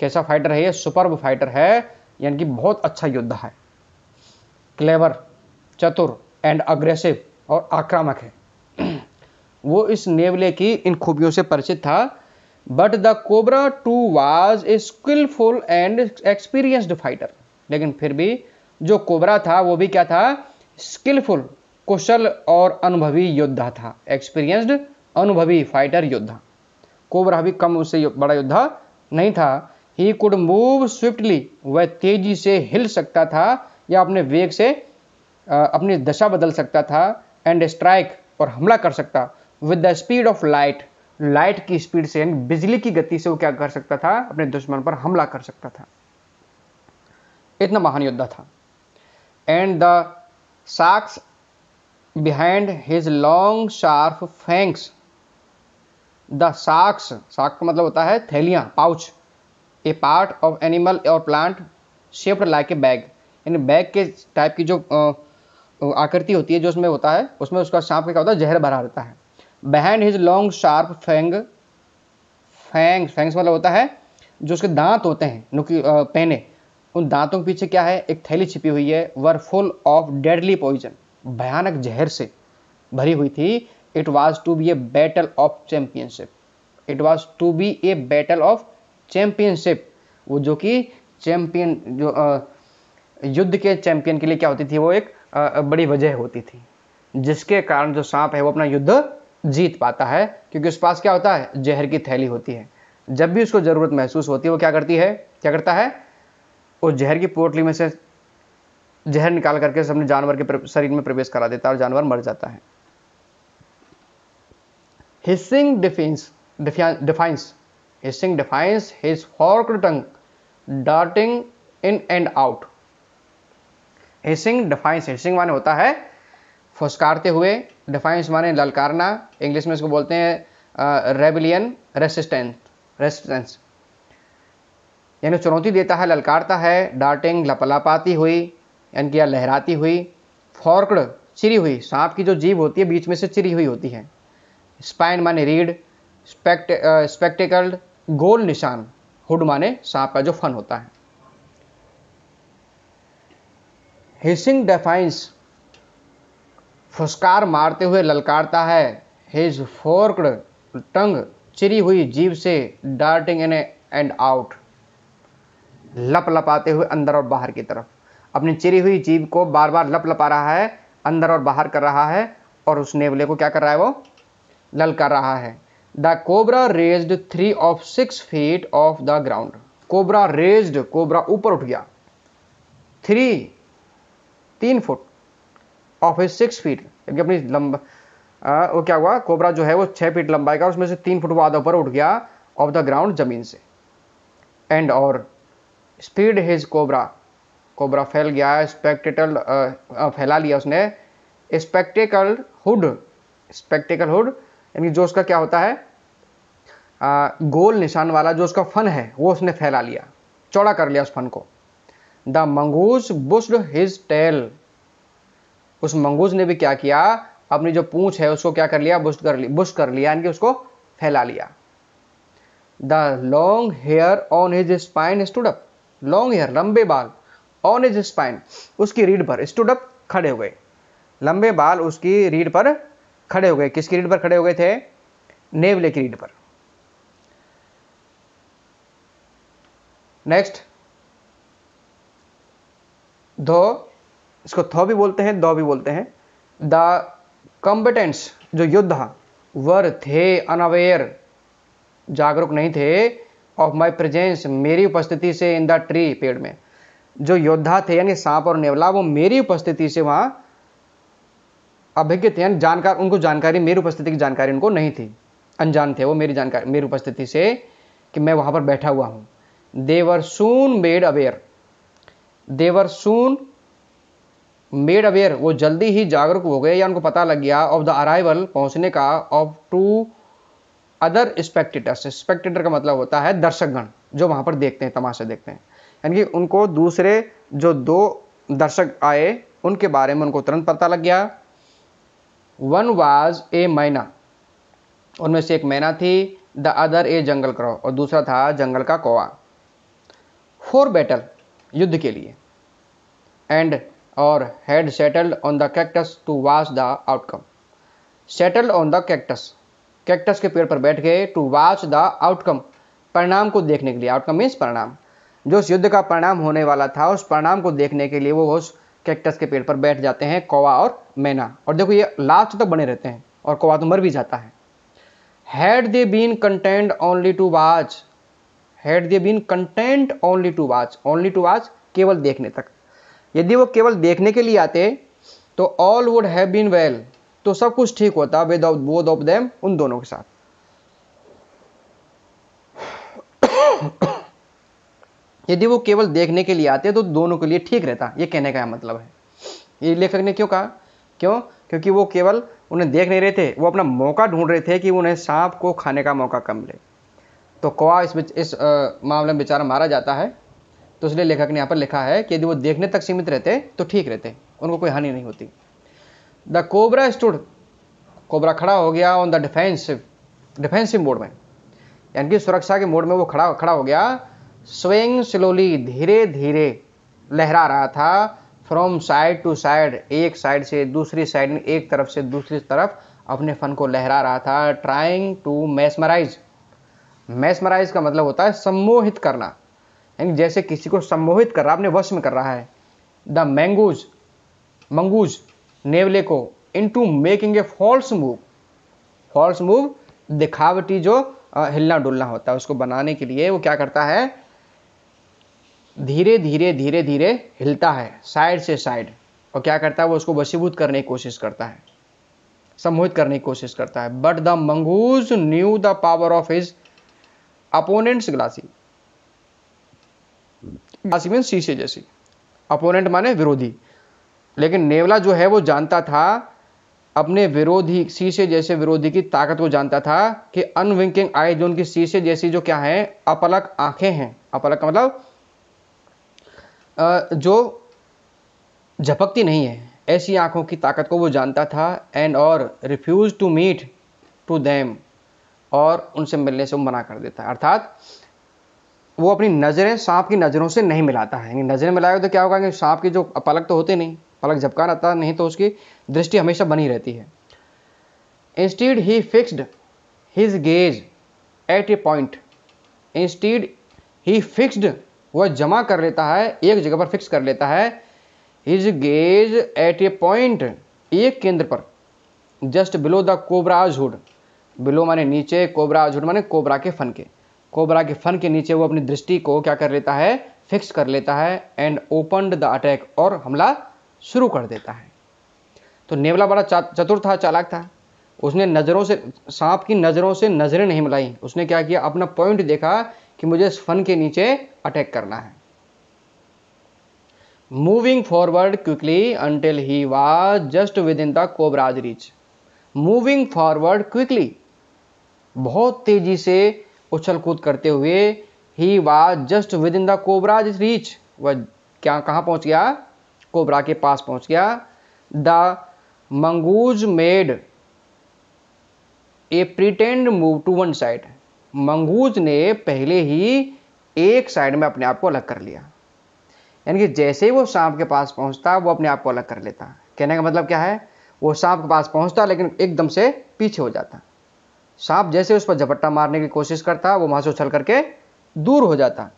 कैसा फाइटर है ये सुपर्ब फाइटर है यानी कि बहुत अच्छा योद्धा है क्लेवर चतुर एंड अग्रेसिव और आक्रामक है वो इस नेवले की इन खूबियों से परिचित था but the cobra too was a skilful and experienced fighter लेकिन फिर भी जो कोबरा था वो भी क्या था स्किलफुल कुशल और अनुभवी योद्धा था एक्सपीरियंस्ड अनुभवी फाइटर योद्धा कोबरा भी कम उससे बड़ा योद्धा नहीं था ही कुड मूव स्विफ्टली वह तेजी से हिल सकता था या अपने वेग से अपनी दशा बदल सकता था एंड स्ट्राइक और हमला कर सकता with the speed of light light की स्पीड से यानी बिजली की गति से वो क्या कर सकता था अपने दुश्मन पर हमला कर सकता था इतना महान योद्धा था and the sacs behind his long sharp fangs the sacs sac का मतलब होता है थैलियां pouch a part of animal और plant shaped like a bag यानी बैग के टाइप की जो आकृति होती है जो उसमें होता है उसमें उसका सांप क्या होता है जहर भरा रहता है behind his long sharp fang fang fangs मतलब होता है जो उसके दांत होते हैं नुकी पहने उन दांतों के पीछे क्या है एक थैली छिपी हुई है were full of deadly poison भयानक जहर से भरी हुई थी it was to be a battle of championship it was to be a battle of championship वो जो कि चैंपियन जो युद्ध के चैंपियन के लिए क्या होती थी वो एक बड़ी वजह होती थी जिसके कारण जो सांप है वो अपना युद्ध जीत पाता है क्योंकि उस पास क्या होता है जहर की थैली होती है जब भी उसको ज़रूरत महसूस होती है वो क्या करती है क्या करता है वो जहर की पोटली में से जहर निकाल करके अपने जानवर के शरीर में प्रवेश करा देता है और जानवर मर जाता है hissing defence defiance hissing defiance his fork tongue darting in and out hissing defiance hissing माने होता है फुसकारते हुए डिफाइंस माने ललकारना इंग्लिश में इसको बोलते हैं रेबिलियन रेसिस्टेंस रेसिस्टेंस यानी चुनौती देता है ललकारता है डार्टिंग लपलापाती हुई यानी कि लहराती हुई फॉर्कड चिरी हुई सांप की जो जीव होती है बीच में से चिरी हुई होती है स्पाइन माने रीड स्पेक्ट स्पेक्टिकल्ड गोल निशान हुड माने सांप का जो फन होता है हिसिंग डेफाइंस फुसकार मारते हुए ललकारता है हिज फोर्कड टंग चिरी हुई जीव से डार्टिंग इन एंड आउट लप लपाते हुए अंदर और बाहर की तरफ अपनी चिरी हुई जीव को बार बार लप लपा रहा है अंदर और बाहर कर रहा है और उस नेवले को क्या कर रहा है वो ललकार रहा है the cobra raised three of six feet off the ground cobra raised cobra ऊपर उठ गया थ्री तीन फुट ऑफ इज सिक्स फीट क्योंकि अपनी लंबा आ, वो क्या हुआ कोबरा जो है वो छः फीट लंबाई का उसमें से तीन फुट वो आधा ऊपर उठ गया ऑफ द ग्राउंड जमीन से एंड और स्पीड हिज कोबरा कोबरा फैल गया स्पेक्टेटल फैला लिया उसने स्पेक्टेकल हुड स्पेक्टेकल हुड यानी जो उसका क्या होता है आ, गोल निशान वाला जो उसका फन है वो उसने फैला लिया चौड़ा कर लिया उस फन को the mongoose bushed his tail उस मंगूस ने भी क्या किया अपनी जो पूंछ है उसको क्या कर लिया बुस्ट कर लिया बुस्ट कर लिया यानी कि उसको फैला लिया the long hair on his spine stood up long hair लंबे बाल ऑन हिज स्पाइन उसकी रीढ़ पर स्टूडअप खड़े हो गए लंबे बाल उसकी रीढ़ पर खड़े हो गए किसकी रीढ़ पर खड़े हो गए थे नेवले की रीढ़ पर नेक्स्ट ध इसको थ भी बोलते हैं द भी बोलते हैं द कॉम्बेटेंट्स जो योद्धा वर थे अनअवेयर जागरूक नहीं थे ऑफ माय प्रेजेंस मेरी उपस्थिति से इन द ट्री पेड़ में जो योद्धा थे यानी सांप और नेवला वो मेरी उपस्थिति से वहां अभिज्ञ थे यानी जानकार उनको जानकारी मेरी उपस्थिति की जानकारी उनको नहीं थी अनजान थे वो मेरी जानकारी मेरी उपस्थिति से कि मैं वहां पर बैठा हुआ हूं they were soon made aware they were soon made aware वो जल्दी ही जागरूक हो गए या उनको पता लग गया ऑफ द अराइवल पहुंचने का of two other spectators spectator का मतलब होता है दर्शकगण जो वहां पर देखते हैं तमाशा देखते हैं यानी कि उनको दूसरे जो दो दर्शक आए उनके बारे में उनको तुरंत पता लग गया वन वाज ए मैना उनमें से एक मैना थी द अदर ए जंगल क्रॉ और दूसरा था जंगल का कौआ फोर बैटल युद्ध के लिए एंड और had settled on the cactus to watch the outcome settled on the cactus cactus के पेड़ पर बैठ गए टू वाच द आउटकम परिणाम को देखने के लिए आउटकम मीन्स परिणाम जो उस युद्ध का परिणाम होने वाला था उस परिणाम को देखने के लिए वो उस कैक्टस के पेड़ पर बैठ जाते हैं कौवा और मैना और देखो ये लास्ट तक तो बने रहते हैं और कौवा तो मर भी जाता है had they been content only to watch had they been content only to watch only to watch केवल देखने तक यदि वो केवल देखने के लिए आते तो all would have been well तो सब कुछ ठीक होता with of both of them उन दोनों के साथ यदि वो केवल देखने के लिए आते तो दोनों के लिए ठीक रहता ये कहने का मतलब है ये लेखक ने क्यों कहा क्यों क्योंकि वो केवल उन्हें देख नहीं रहे थे वो अपना मौका ढूंढ रहे थे कि उन्हें सांप को खाने का मौका कम मिले तो कवा इस इस मामले में बेचारा मारा जाता है तो इसलिए लेखक ने यहाँ पर लिखा है कि यदि वो देखने तक सीमित रहते तो ठीक रहते उनको कोई हानि नहीं होती द कोबरा स्टूड कोबरा खड़ा हो गया on the defensive defensive mode में यानी कि सुरक्षा के मोड में वो खड़ा खड़ा हो गया स्विंग स्लोली धीरे धीरे लहरा रहा था फ्रॉम साइड टू साइड एक साइड से दूसरी साइड एक तरफ से दूसरी तरफ अपने फन को लहरा रहा था ट्राइंग टू मैसमराइज मैसमराइज का मतलब होता है सम्मोहित करना यानी जैसे किसी को सम्मोहित कर रहा अपने वश में कर रहा है द मैंगूज मंगूज नेवले को into making a false move false move दिखावटी जो हिलना डुलना होता है उसको बनाने के लिए वो क्या करता है धीरे धीरे धीरे धीरे हिलता है साइड से साइड और क्या करता है वो उसको वशीभूत करने की कोशिश करता है सम्मोहित करने की कोशिश करता है but the mongoose knew the power of his opponents glassy glassy mean शीशे जैसी अपोनेंट माने विरोधी लेकिन नेवला जो है वो जानता था अपने विरोधी शीशे जैसे विरोधी की ताकत को जानता था कि अनविंकिंग आई जो उनकी शीशे जैसी जो क्या है अपलक आंखें हैं अपलक का मतलब जो झपकती नहीं है ऐसी आंखों की ताकत को वो जानता था एंड और refuse to meet to them और उनसे मिलने से वो मना कर देता है अर्थात वो अपनी नज़रें सांप की नज़रों से नहीं मिलाता है यानी नज़रें मिलाएगा तो क्या होगा कि सांप की जो पलक तो होते नहीं पलक झपका रहता नहीं तो उसकी दृष्टि हमेशा बनी रहती है instead he fixed his gaze at a point instead he fixed वह जमा कर लेता है एक जगह पर फिक्स कर लेता है his gaze at a point एक केंद्र पर just below the cobra's hood below माने नीचे कोबरा झुंड माने कोबरा के फन के कोबरा के फन के नीचे वो अपनी दृष्टि को क्या कर लेता है फिक्स कर लेता है एंड ओपनड द अटैक और हमला शुरू कर देता है तो नेवला बड़ा चतुर था चालाक था उसने नज़रों से सांप की नज़रों से नज़रें नहीं मिलाई उसने क्या किया अपना पॉइंट देखा कि मुझे इस फन के नीचे अटैक करना है moving forward quickly until he was just within the cobra's reach moving forward quickly बहुत तेजी से उछल कूद करते हुए he was just within the cobra's reach वह क्या कहाँ पहुँच गया कोबरा के पास पहुँच गया the mongoose made a pretend move to one side mongoose ने पहले ही एक साइड में अपने आप को अलग कर लिया यानी कि जैसे ही वो सांप के पास पहुंचता वो अपने आप को अलग कर लेता कहने का मतलब क्या है वो सांप के पास पहुंचता लेकिन एकदम से पीछे हो जाता सांप जैसे उस पर झपट्टा मारने की कोशिश करता वो वहां से उछल करके दूर हो जाता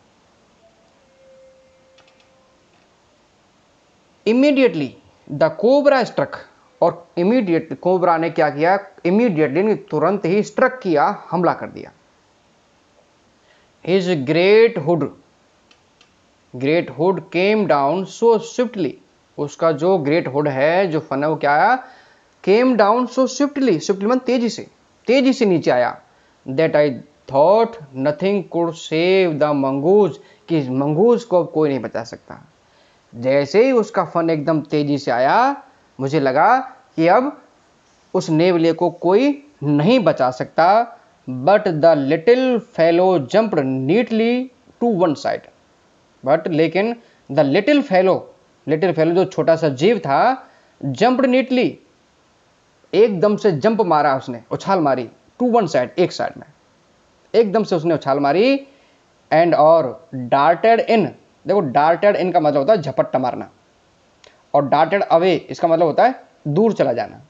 इमीडिएटली द कोबरा स्ट्रक और इमीडिएट कोबरा ने क्या किया इमीडिएटली तुरंत ही स्ट्रक किया हमला कर दिया his great hood great hood came down so swiftly उसका जो ग्रेट हुड है जो फन है वो क्या आया came down so swiftly swiftly मन तेजी से तेजी से नीचे आया that I thought nothing could save the mongoose कि मंगूज को अब कोई नहीं बचा सकता जैसे ही उसका फन एकदम तेजी से आया मुझे लगा कि अब उस नेवले को कोई नहीं बचा सकता but the little fellow jump neatly to one side but लेकिन the little fellow little fellow जो छोटा सा जीव था जम्प नीटली एकदम से जंप मारा उसने उछाल मारी टू वन साइड एक साइड में एकदम से उसने उछाल मारी एंड और डार्टेड इन देखो डार्टेड इन का मतलब होता है झपट्टा मारना और डार्टेड अवे इसका मतलब होता है दूर चला जाना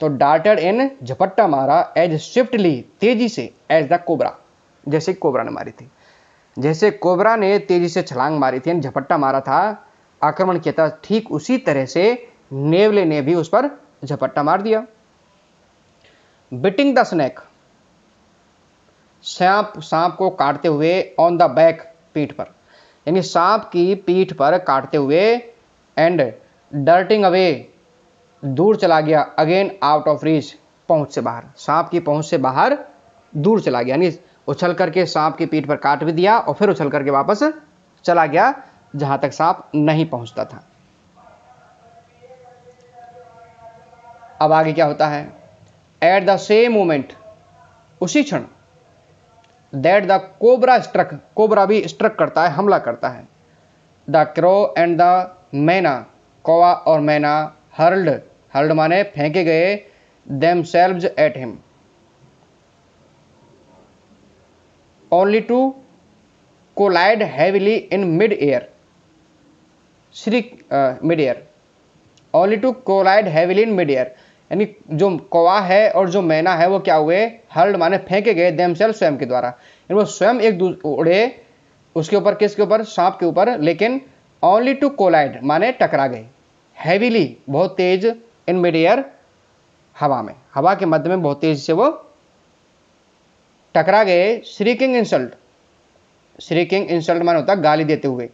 तो डार्टेड इन झपट्टा मारा एज स्विफ्टली तेजी से एज द कोबरा जैसे कोबरा ने मारी थी जैसे कोबरा ने तेजी से छलांग मारी थी झपट्टा मारा था आक्रमण किया था ठीक उसी तरह से नेवले ने भी उस पर झपट्टा मार दिया बिटिंग द स्नैक सांप सांप को काटते हुए ऑन द बैक पीठ पर यानी सांप की पीठ पर काटते हुए एंड डर्टिंग अवे दूर चला गया अगेन आउट ऑफ रीच पहुंच से बाहर सांप की पहुंच से बाहर दूर चला गया यानी उछल करके सांप की पीठ पर काट भी दिया और फिर उछल करके वापस चला गया जहां तक सांप नहीं पहुंचता था अब आगे क्या होता है एट द सेम मोमेंट उसी क्षण that the cobra struck cobra भी स्ट्रक करता है हमला करता है द क्रो एंड द मैना कौवा और मैना हर्ल्ड हर्ल्ड माने फेंके गए themselves at him only to collide heavily in mid air श्री mid air only to collide heavily in mid air यानी जो कौवा है और जो मैना है वो क्या हुए हर्ड माने फेंके गए देम स्वयं के द्वारा वो स्वयं एक उड़े उसके ऊपर किसके ऊपर सांप के ऊपर लेकिन ओनली टू कोलाइड माने टकरा गए हैवीली बहुत तेज इन मिड एयर हवा में हवा के मध्य में बहुत तेज से वो टकरा गए श्रीकिंग इंसल्ट श्रीकिंग इंसल्ट माने होता गाली देते हुए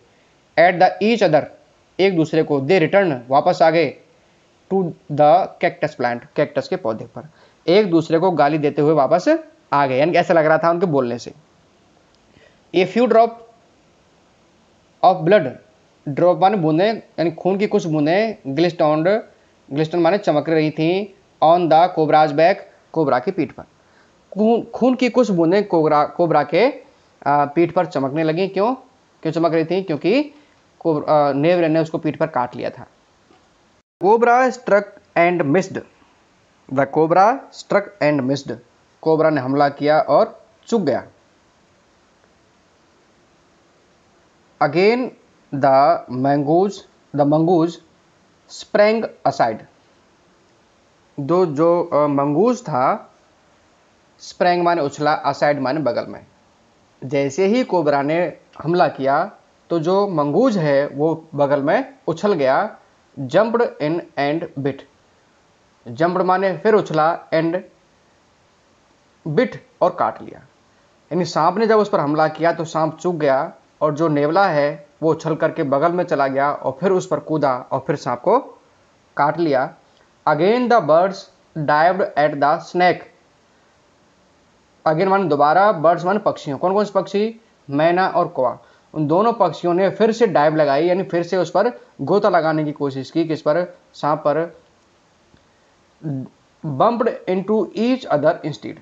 एट द ईच अदर एक दूसरे को दे रिटर्न वापस आ गए to the cactus plant cactus के पौधे पर एक दूसरे को गाली देते हुए वापस आ गए यानी ऐसा लग रहा था उनके बोलने से a few drop of blood drop माने बूंदे यानी खून की कुछ बूंदे ग्लिस्टॉन्ड ग्लिस्टन माने चमक रही थी on the cobra's back cobra की पीठ पर खून खून की कुछ बूंदें कोबरा कोबरा के पीठ पर चमकने लगी क्यों क्यों चमक रही थी क्योंकि नेवरे ने उसको पीठ पर काट लिया था cobra struck and missed the cobra struck and missed cobra ने हमला किया और चुक गया again the mongoose the mongoose sprang aside दो जो मंगूज था स्प्रेंग माने उछला असाइड माने बगल में जैसे ही कोबरा ने हमला किया तो जो मंगूज है वो बगल में उछल गया jumped in and bit jumped माने फिर उछला एंड बिट और काट लिया यानी सांप ने जब उस पर हमला किया तो सांप चूक गया और जो नेवला है वो उछल करके बगल में चला गया और फिर उस पर कूदा और फिर सांप को काट लिया again the birds dived at the snake again मान दोबारा बर्ड्स मान पक्षियों कौन कौन से पक्षी मैना और कुआ उन दोनों पक्षियों ने फिर से डाइव लगाई यानी फिर से उस पर गोता लगाने की कोशिश की किस पर सांप पर bumped to each other instead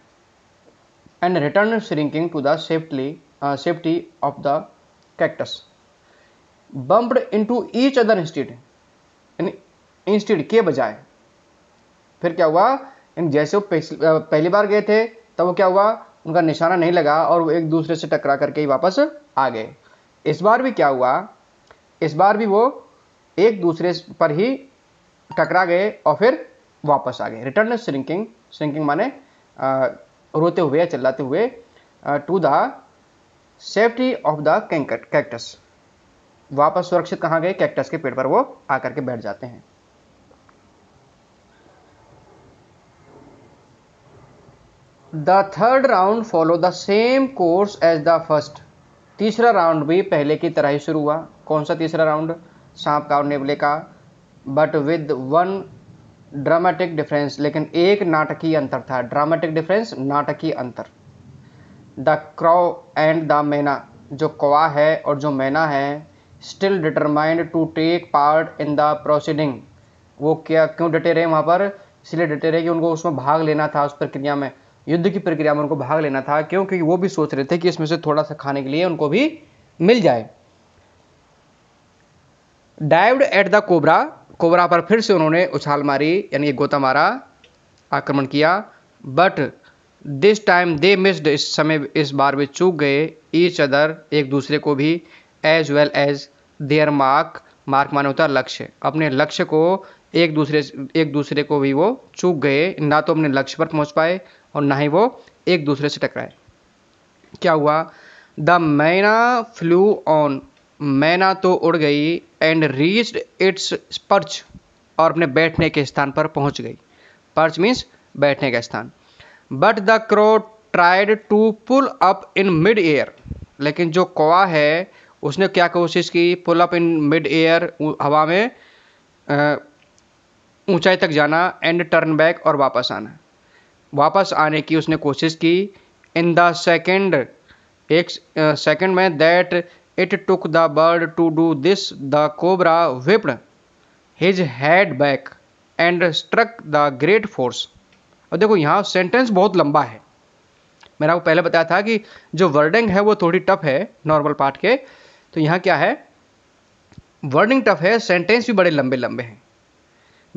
and return shrinking to the safely safety of the cactus bumped to each other instead यानी इंस्टीट के बजाय फिर क्या हुआ जैसे वो पहली बार गए थे तब वो क्या हुआ उनका निशाना नहीं लगा और वो एक दूसरे से टकरा करके ही वापस आ गए इस बार भी क्या हुआ इस बार भी वो एक दूसरे पर ही टकरा गए और फिर वापस आ गए रिटर्न श्रिंकिंग श्रिंकिंग माने आ, रोते हुए या चिल्लाते हुए to the safety of the कैंकट कैक्टस वापस सुरक्षित कहाँ गए कैक्टस के पेड़ पर वो आकर के बैठ जाते हैं the third round follow the same course as the first तीसरा राउंड भी पहले की तरह ही शुरू हुआ कौन सा तीसरा राउंड सांप का और नेवले का but with one dramatic difference लेकिन एक नाटकीय अंतर था ड्रामेटिक डिफरेंस नाटकीय अंतर द क्रॉ एंड द मैना जो कवा है और जो मैना है still determined to take part in the proceeding वो क्या क्यों डटे रहे वहाँ पर इसलिए डटे रहे कि उनको उसमें भाग लेना था उस प्रक्रिया में युद्ध की प्रक्रिया में उनको भाग लेना था क्यों क्योंकि वो भी सोच रहे थे कि इसमें से थोड़ा सा खाने के लिए उनको भी मिल जाए dived at the cobra cobra पर फिर से उन्होंने उछाल मारी यानी गोता मारा आक्रमण किया but this time they missed इस समय इस बार वे चूक गए ईच अदर एक दूसरे को भी as well as their mark mark माने होता लक्ष्य अपने लक्ष्य को एक दूसरे एक दूसरे को भी वो चूक गए ना तो अपने लक्ष्य पर पहुंच पाए और ना ही वो एक दूसरे से टकराए क्या हुआ द मैना फ्लू ऑन मैना तो उड़ गई एंड रीच इट्स पर्च और अपने बैठने के स्थान पर पहुंच गई पर्च मीन्स बैठने का स्थान but the crow tried to pull up in mid air लेकिन जो कौआ है उसने क्या कोशिश की pull up in mid air हवा में ऊंचाई तक जाना एंड टर्न बैक और वापस आना वापस आने की उसने कोशिश की इन द सेकेंड एक सेकेंड में that it took the bird to do this the cobra whipped his head back and struck the great force और देखो यहाँ सेंटेंस बहुत लंबा है मैंने आपको पहले बताया था कि जो वर्डिंग है वो थोड़ी टफ है नॉर्मल पार्ट के तो यहाँ क्या है वर्डिंग टफ है सेंटेंस भी बड़े लंबे लंबे हैं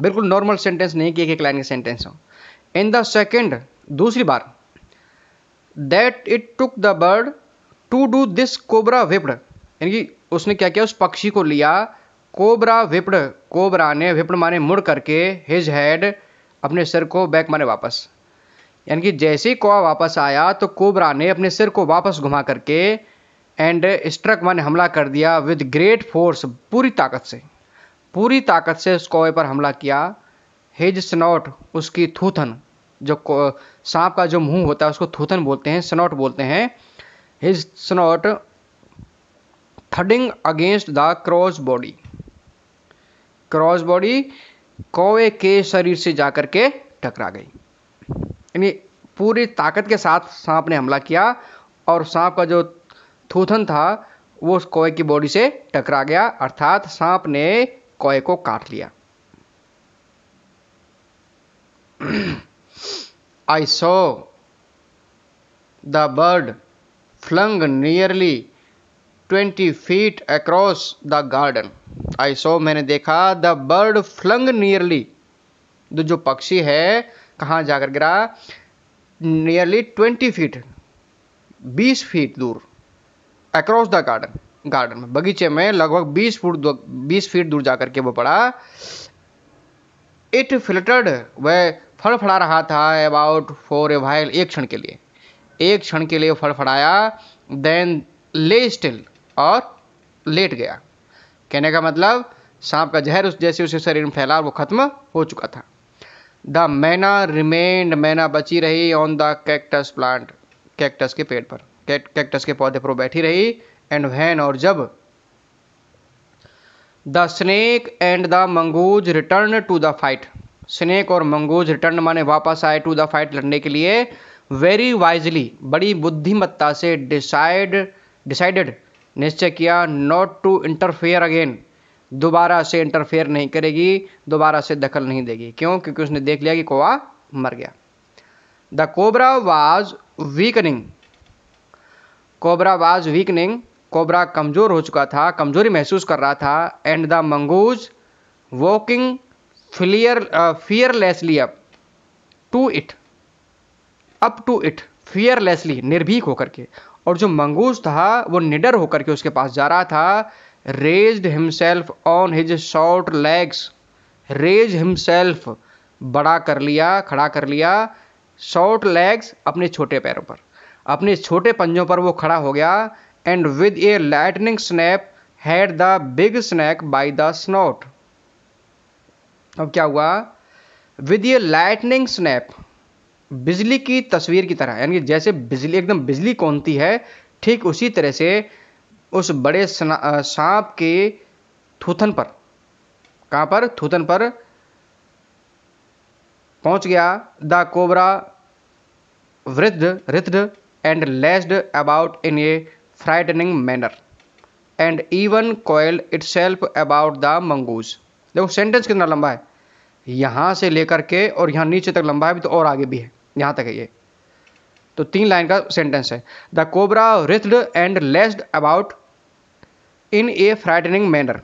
बिल्कुल नॉर्मल सेंटेंस नहीं कि एक एक लाइन के सेंटेंस हो इन द सेकेंड दूसरी बार that it took the bird to do this cobra whipped यानी कि उसने क्या किया उस पक्षी को लिया कोबरा विप्ड कोबरा ने विप्ड माने मुड़ करके हिज हेड अपने सिर को बैक माने वापस यानी कि जैसे ही कौवा वापस आया तो कोबरा ने अपने सिर को वापस घुमा करके एंड स्ट्रक माने हमला कर दिया विद ग्रेट फोर्स पूरी ताकत से पूरी ताकत से उस कौवे पर हमला किया हेज स्नॉट उसकी थूथन जो सांप का जो मुंह होता है उसको थूथन बोलते हैं स्नॉट बोलते हैं his snout thudding against the crow's body crow's body कौवे के शरीर से जाकर के टकरा गई यानी पूरी ताकत के साथ सांप ने हमला किया और सांप का जो थूथन था वो उस कौए की बॉडी से टकरा गया अर्थात सांप ने कौए को काट लिया I saw the bird flung nearly twenty feet across the garden. I saw मैंने देखा the bird flung nearly तो जो पक्षी है कहाँ जाकर गिरा nearly ट्वेंटी feet बीस feet दूर across the garden गार्डन में बगीचे में लगभग बीस फुट बीस फीट दूर जाकर के वो पड़ा इट फिल्टर्ड वह फड़फड़ा रहा था अबाउट फॉर ए वाइल एक क्षण के लिए एक क्षण के लिए फड़फड़ाया देन ले स्टिल और लेट गया कहने का मतलब सांप का जहर उस जैसे उसे शरीर में फैला वो खत्म हो चुका था द मैना रिमेन्ड मैना बची रही on the cactus plant cactus के पेड़ पर कैक्टस के पौधे पर बैठी रही एंड वैन और जब the snake and the mongoose return to the fight snake और मंगूज रिटर्न माने वापस आए टू द फाइट लड़ने के लिए वेरी वाइजली बड़ी बुद्धिमत्ता से डिसाइड डिसाइडेड निश्चय किया नॉट टू इंटरफेयर अगेन दोबारा से इंटरफेयर नहीं करेगी दोबारा से दखल नहीं देगी क्यों क्योंकि उसने देख लिया कि कोआ मर गया the cobra was weakening cobra was weakening cobra कमज़ोर हो चुका था कमज़ोरी महसूस कर रहा था एंड द मंगूज वॉकिंग फिलियर fearlessly up to it up to it fearlessly निर्भीक होकर के और जो मंगूस था वो निडर होकर के उसके पास जा रहा था raised himself on his short legs raise himself बड़ा कर लिया खड़ा कर लिया शॉर्ट लेग्स अपने छोटे पैरों पर अपने छोटे पंजों पर वो खड़ा हो गया and with a lightning snap had the big snake by the snout अब क्या हुआ विद ये लाइटनिंग स्नैप बिजली की तस्वीर की तरह यानी जैसे बिजली एकदम बिजली कौनती है ठीक उसी तरह से उस बड़े सांप के थूथन पर कहाँ पर थूथन पर पहुंच गया the cobra writhed writhed and lashed about in a frightening manner and even coiled itself about the mongoose देखो सेंटेंस कितना लंबा है यहाँ से लेकर के और यहाँ नीचे तक लंबा है भी तो और आगे भी है यहाँ तक है ये तो तीन लाइन का सेंटेंस है the cobra writhed and lashed about in a frightening manner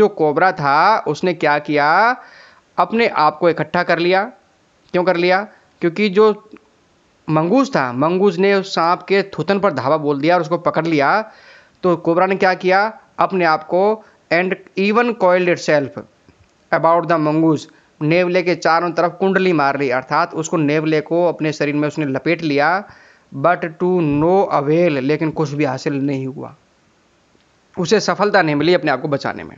जो कोबरा था उसने क्या किया अपने आप को इकट्ठा कर लिया क्यों कर लिया क्योंकि जो मंगूज था मंगूज ने उस सांप के थुतन पर धावा बोल दिया और उसको पकड़ लिया तो कोबरा ने क्या किया अपने आप को and even coiled itself about the mongoose नेवले के चारों तरफ कुंडली मार ली अर्थात उसको नेवले को अपने शरीर में उसने लपेट लिया बट टू नो अवेल लेकिन कुछ भी हासिल नहीं हुआ उसे सफलता नहीं मिली अपने आप को बचाने में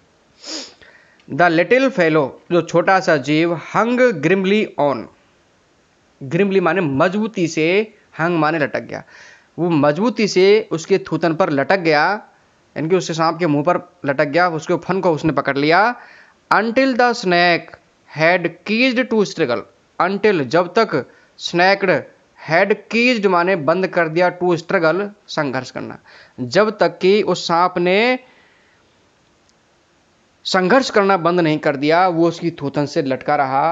द लिटिल फेलो जो छोटा सा जीव हंग ग्रिमली ऑन ग्रिमली माने मजबूती से हंग माने लटक गया वो मजबूती से उसके थूतन पर लटक गया यानी कि उसके सांप के मुंह पर लटक गया उसके फन को उसने पकड़ लिया until the snake had ceased to struggle until जब तक स्नैक्ड हैड कीज्ड माने बंद कर दिया टू स्ट्रगल संघर्ष करना जब तक कि उस सांप ने संघर्ष करना बंद नहीं कर दिया वो उसकी थूथन से लटका रहा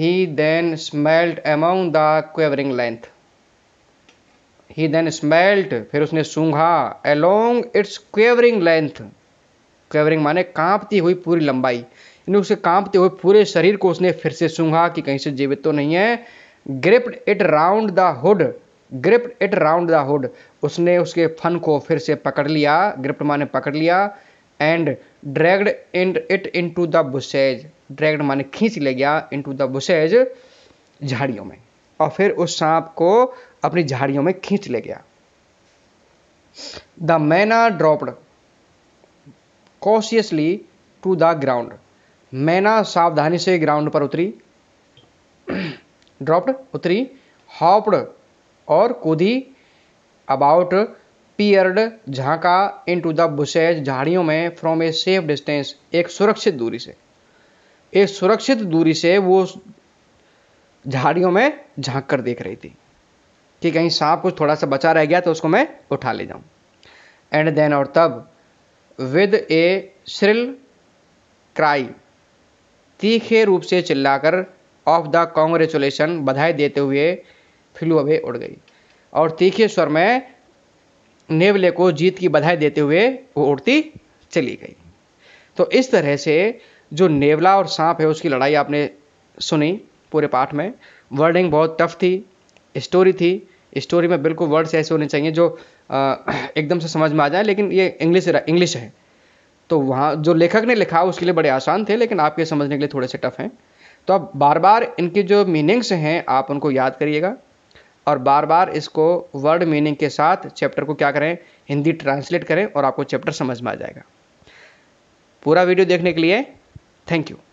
he then smelt among the quivering length he then smelt फिर उसने सूंघा along its quivering length quivering माने कांपती हुई पूरी लंबाई यानी उसे कांपते हुए पूरे शरीर को उसने फिर से सूंघा कि कहीं से जीवित तो नहीं है gripped it round the hood gripped it round the hood उसने उसके फन को फिर से पकड़ लिया ग्रिप्ट माने पकड़ लिया एंड ड्रैगड इंड it into the bushes dragged माने खींच ले गया इन टू द बुसेज झाड़ियों में और फिर उस सांप को अपनी झाड़ियों में खींच ले गया the myna dropped cautiously to the ground मैना सावधानी से ग्राउंड पर उतरी ड्रॉप्ड उतरी हॉप्ड और कूदी अबाउट पियर्ड झांका इन टू द बुशेज झाड़ियों में फ्रॉम ए सेफ डिस्टेंस एक सुरक्षित दूरी से एक सुरक्षित दूरी से वो झाड़ियों में झांक कर देख रही थी कि कहीं सांप कुछ थोड़ा सा बचा रह गया तो उसको मैं उठा ले जाऊं एंड देन और तब विद ए श्रिल क्राई तीखे रूप से चिल्लाकर ऑफ द कॉन्ग्रेचुलेशन बधाई देते हुए फिलुअबे उड़ गई और तीखे स्वर में नेवले को जीत की बधाई देते हुए वो उड़ती चली गई तो इस तरह से जो नेवला और सांप है उसकी लड़ाई आपने सुनी पूरे पाठ में वर्डिंग बहुत टफ थी स्टोरी थी स्टोरी में बिल्कुल वर्ड्स ऐसे होने चाहिए जो एकदम से समझ में आ जाए लेकिन ये इंग्लिश इंग्लिश है तो वहाँ जो लेखक ने लिखा उसके लिए बड़े आसान थे लेकिन आपके समझने के लिए थोड़े से टफ हैं तो आप बार बार इनके जो मीनिंग्स हैं आप उनको याद करिएगा और बार बार इसको वर्ड मीनिंग के साथ चैप्टर को क्या करें हिंदी ट्रांसलेट करें और आपको चैप्टर समझ में आ जाएगा पूरा वीडियो देखने के लिए थैंक यू